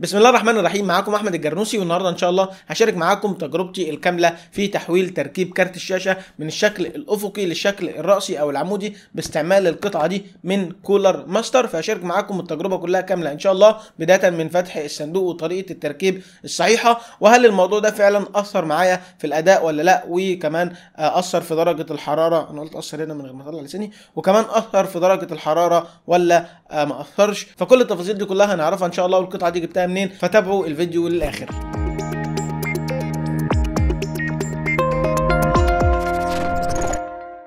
بسم الله الرحمن الرحيم معاكم احمد الجرنوسي والنهارده ان شاء الله هشارك معاكم تجربتي الكامله في تحويل تركيب كارت الشاشه من الشكل الافقي للشكل الراسي او العمودي باستعمال القطعه دي من كولر ماستر فهشارك معاكم التجربه كلها كامله ان شاء الله بدايه من فتح الصندوق وطريقه التركيب الصحيحه وهل الموضوع ده فعلا اثر معايا في الاداء ولا لا وكمان اثر في درجه الحراره انا قلت اثر هنا من غير ما اطلع لساني وكمان اثر في درجه الحراره ولا آه، ما اثرش فكل التفاصيل دي كلها هنعرفها ان شاء الله والقطعه دي جبتها منين فتابعوا الفيديو للاخر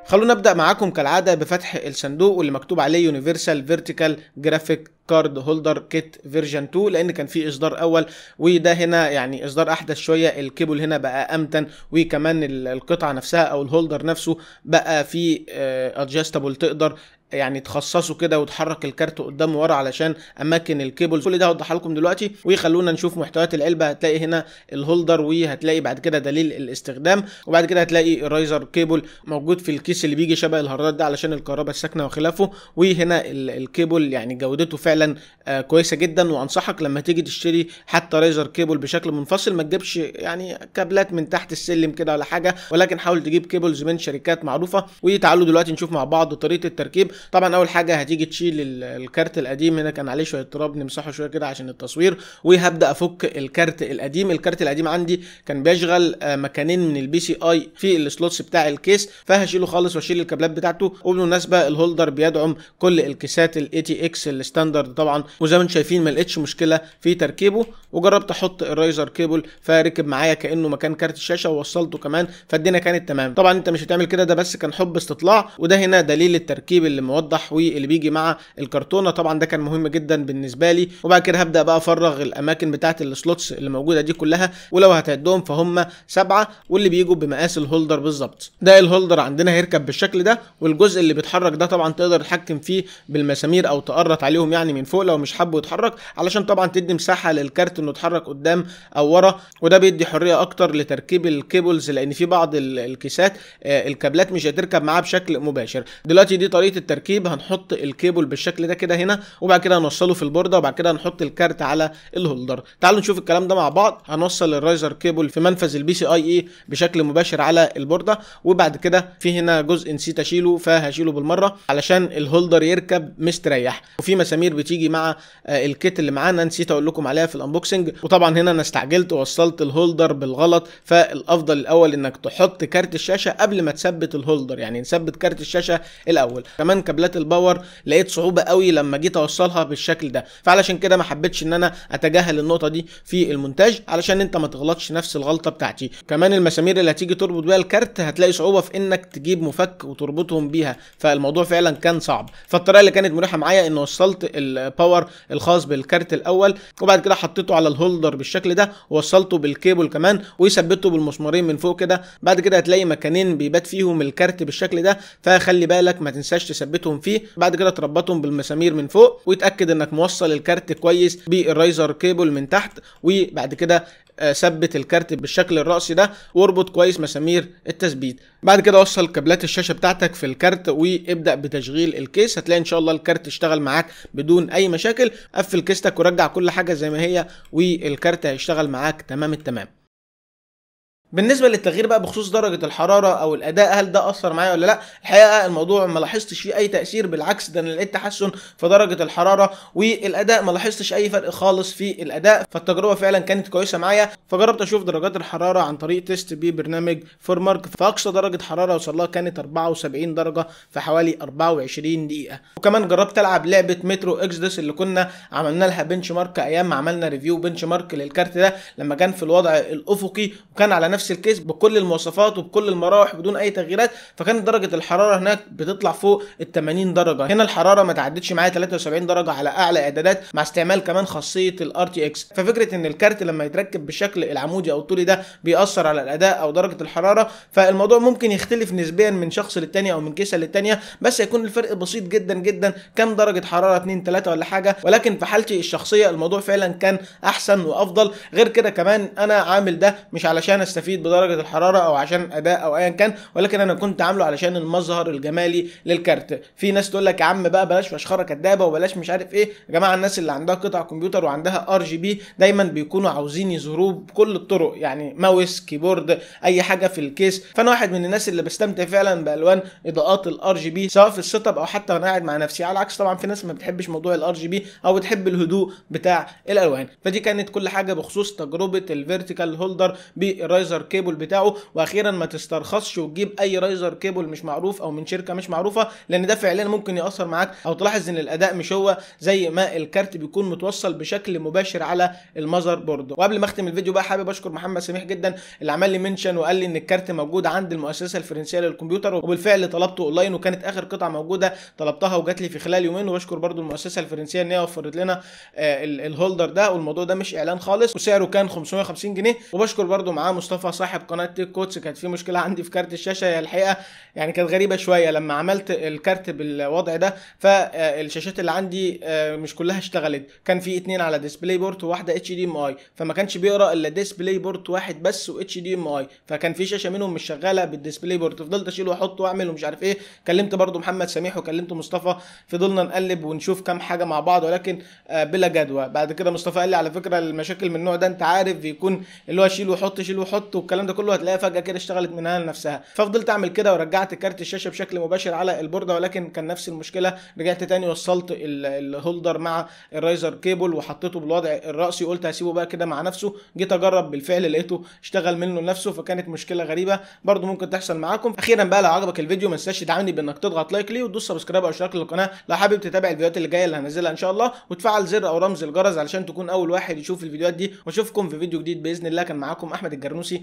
خلونا نبدأ معاكم كالعادة بفتح الصندوق واللي مكتوب عليه Universal Vertical Graphic كارد هولدر كيت فيرجن 2 لان كان في اصدار اول وده هنا يعني اصدار احدث شويه الكيبل هنا بقى امتن وكمان القطعه نفسها او الهولدر نفسه بقى فيه آه، ادجستبل تقدر يعني تخصصه كده وتحرك الكارت قدام ورا علشان اماكن الكيبل كل ده هوضحها لكم دلوقتي وخلونا نشوف محتويات العلبه هتلاقي هنا الهولدر وهتلاقي بعد كده دليل الاستخدام وبعد كده هتلاقي رايزر كيبل موجود في الكيس اللي بيجي شبه الهاردات ده علشان الكهرباء الساكنه وخلافه وهنا الكيبل يعني جودته فعلا فعلا آه، كويسه جدا وانصحك لما تيجي تشتري حتى ريزر كيبل بشكل منفصل ما تجيبش يعني كابلات من تحت السلم كده ولا حاجه ولكن حاول تجيب كيبلز من شركات معروفه وتعالوا دلوقتي نشوف مع بعض طريقه التركيب طبعا اول حاجه هتيجي تشيل الكارت القديم هنا كان عليه شويه تراب نمسحه شويه كده عشان التصوير وهبدا افك الكارت القديم الكارت القديم عندي كان بيشغل آه، مكانين من البي سي اي في السلوتس بتاع الكيس فهشيله خالص واشيل الكابلات بتاعته وبالمناسبه الهولدر بيدعم كل الكيسات الاي تي اكس الستاندر الستاندرد طبعا وزي ما انتم شايفين ما لقيتش مشكله في تركيبه وجربت احط الرايزر كيبل فركب معايا كانه مكان كارت الشاشه ووصلته كمان فالدنيا كانت تمام طبعا انت مش هتعمل كده ده بس كان حب استطلاع وده هنا دليل التركيب اللي موضح واللي بيجي مع الكرتونه طبعا ده كان مهم جدا بالنسبه لي وبعد كده هبدا بقى افرغ الاماكن بتاعت السلوتس اللي موجوده دي كلها ولو هتعدهم فهم سبعه واللي بيجوا بمقاس الهولدر بالظبط ده الهولدر عندنا هيركب بالشكل ده والجزء اللي بيتحرك ده طبعا تقدر تتحكم فيه بالمسامير او تقرط عليهم يعني يعني من فوق لو مش حابه يتحرك علشان طبعا تدي مساحه للكارت انه يتحرك قدام او ورا وده بيدي حريه اكتر لتركيب الكيبلز لان في بعض الكيسات آه، الكابلات مش هتركب معاه بشكل مباشر دلوقتي دي طريقه التركيب هنحط الكيبل بالشكل ده كده هنا وبعد كده هنوصله في البورده وبعد كده هنحط الكارت على الهولدر تعالوا نشوف الكلام ده مع بعض هنوصل الرايزر كيبل في منفذ البي سي اي اي بشكل مباشر على البورده وبعد كده في هنا جزء نسيت اشيله فهشيله بالمره علشان الهولدر يركب مستريح وفي مسامير بتيجي مع آه، الكيت اللي معانا نسيت اقول لكم عليها في الانبوكسنج وطبعا هنا انا استعجلت ووصلت الهولدر بالغلط فالافضل الاول انك تحط كارت الشاشه قبل ما تثبت الهولدر يعني نثبت كارت الشاشه الاول كمان كابلات الباور لقيت صعوبه قوي لما جيت اوصلها بالشكل ده فعلشان كده ما حبيتش ان انا اتجاهل النقطه دي في المونتاج علشان انت ما تغلطش نفس الغلطه بتاعتي كمان المسامير اللي هتيجي تربط بيها الكارت هتلاقي صعوبه في انك تجيب مفك وتربطهم بيها فالموضوع فعلا كان صعب فالطريقه اللي كانت مريحه معايا ان وصلت الباور الخاص بالكارت الاول وبعد كده حطيته على الهولدر بالشكل ده ووصلته بالكيبل كمان وثبته بالمسمارين من فوق كده بعد كده هتلاقي مكانين بيبات فيهم الكارت بالشكل ده فخلي بالك ما تنساش تثبتهم فيه بعد كده تربطهم بالمسامير من فوق وتاكد انك موصل الكارت كويس بالرايزر كيبل من تحت وبعد كده آه، ثبت الكارت بالشكل الرأسي ده واربط كويس مسامير التثبيت بعد كده وصل كابلات الشاشة بتاعتك في الكارت وابدأ بتشغيل الكيس هتلاقي ان شاء الله الكارت اشتغل معاك بدون اي مشاكل قفل كيستك ورجع كل حاجة زي ما هي والكارت هيشتغل معاك تمام التمام بالنسبه للتغيير بقى بخصوص درجه الحراره او الاداء هل ده اثر معايا ولا لا الحقيقه الموضوع ما لاحظتش فيه اي تاثير بالعكس ده انا لقيت تحسن في درجه الحراره والاداء ما لاحظتش اي فرق خالص في الاداء فالتجربه فعلا كانت كويسه معايا فجربت اشوف درجات الحراره عن طريق تيست ببرنامج فورمارك فاقصى درجه حراره وصلها كانت 74 درجه في حوالي 24 دقيقه وكمان جربت العب لعبه مترو اكسدس اللي كنا عملنا لها بنش مارك ايام ما عملنا ريفيو بنش مارك للكارت ده لما كان في الوضع الافقي وكان على نفس نفس الكيس بكل المواصفات وبكل المراوح بدون اي تغييرات فكانت درجه الحراره هناك بتطلع فوق ال 80 درجه هنا الحراره ما تعدتش معايا 73 درجه على اعلى اعدادات مع استعمال كمان خاصيه الار تي اكس ففكره ان الكارت لما يتركب بالشكل العمودي او الطولي ده بيأثر على الاداء او درجه الحراره فالموضوع ممكن يختلف نسبيا من شخص للتاني او من كيسه للتانيه بس هيكون الفرق بسيط جدا جدا كم درجه حراره 2 3 ولا حاجه ولكن في حالتي الشخصيه الموضوع فعلا كان احسن وافضل غير كده كمان انا عامل ده مش علشان استفيد مفيد بدرجه الحراره او عشان اداء او ايا كان ولكن انا كنت عامله علشان المظهر الجمالي للكارت في ناس تقول لك يا عم بقى بلاش فشخره كدابه وبلاش مش عارف ايه يا جماعه الناس اللي عندها قطع كمبيوتر وعندها ار جي بي دايما بيكونوا عاوزين يظهروه بكل الطرق يعني ماوس كيبورد اي حاجه في الكيس فانا واحد من الناس اللي بستمتع فعلا بالوان اضاءات الار جي بي سواء في السيت اب او حتى وانا قاعد مع نفسي على العكس طبعا في ناس ما بتحبش موضوع الار جي بي او بتحب الهدوء بتاع الالوان فدي كانت كل حاجه بخصوص تجربه الفيرتيكال هولدر بالرايزر كيبل بتاعه واخيرا ما تسترخصش وتجيب اي رايزر كيبل مش معروف او من شركه مش معروفه لان ده فعليا ممكن ياثر معاك او تلاحظ ان الاداء مش هو زي ما الكارت بيكون متوصل بشكل مباشر على المذر بورد وقبل ما اختم الفيديو بقى حابب اشكر محمد سميح جدا اللي عمل لي منشن وقال لي ان الكارت موجود عند المؤسسه الفرنسيه للكمبيوتر وبالفعل طلبته اونلاين وكانت اخر قطعه موجوده طلبتها وجات لي في خلال يومين وبشكر برده المؤسسه الفرنسيه ان هي وفرت لنا آه، الهولدر ده والموضوع ده مش اعلان خالص وسعره كان 550 جنيه وبشكر برده معاه مصطفى مصطفى صاحب قناه تيك كوتس كانت في مشكله عندي في كارت الشاشه هي الحقيقه يعني كانت غريبه شويه لما عملت الكارت بالوضع ده فالشاشات آه، اللي عندي آه، مش كلها اشتغلت كان في اتنين على ديسبلاي بورت وواحده اتش دي ام اي فما كانش بيقرا الا ديسبلاي بورت واحد بس واتش دي ام اي فكان في شاشه منهم مش شغاله بالديسبلاي بورت فضلت اشيل واحط واعمل ومش عارف ايه كلمت برضو محمد سميح وكلمت مصطفى فضلنا نقلب ونشوف كام حاجه مع بعض ولكن آه، بلا جدوى بعد كده مصطفى قال لي على فكره المشاكل من النوع ده انت عارف بيكون اللي هو شيل وحط شيل وحط والنت والكلام ده كله هتلاقيها فجاه كده اشتغلت من لنفسها ففضلت اعمل كده ورجعت كارت الشاشه بشكل مباشر على البورده ولكن كان نفس المشكله رجعت تاني وصلت الهولدر مع الرايزر كيبل وحطيته بالوضع الراسي قلت هسيبه بقى كده مع نفسه جيت اجرب بالفعل لقيته اشتغل منه لنفسه فكانت مشكله غريبه برده ممكن تحصل معاكم اخيرا بقى لو عجبك الفيديو ما تنساش تدعمني بانك تضغط لايك ليه وتدوس سبسكرايب او اشتراك للقناه لو حابب تتابع الفيديوهات اللي جايه اللي هنزلها ان شاء الله وتفعل زر او رمز الجرس علشان تكون اول واحد يشوف الفيديوهات دي واشوفكم في فيديو جديد باذن الله كان معاكم احمد الجرنوسي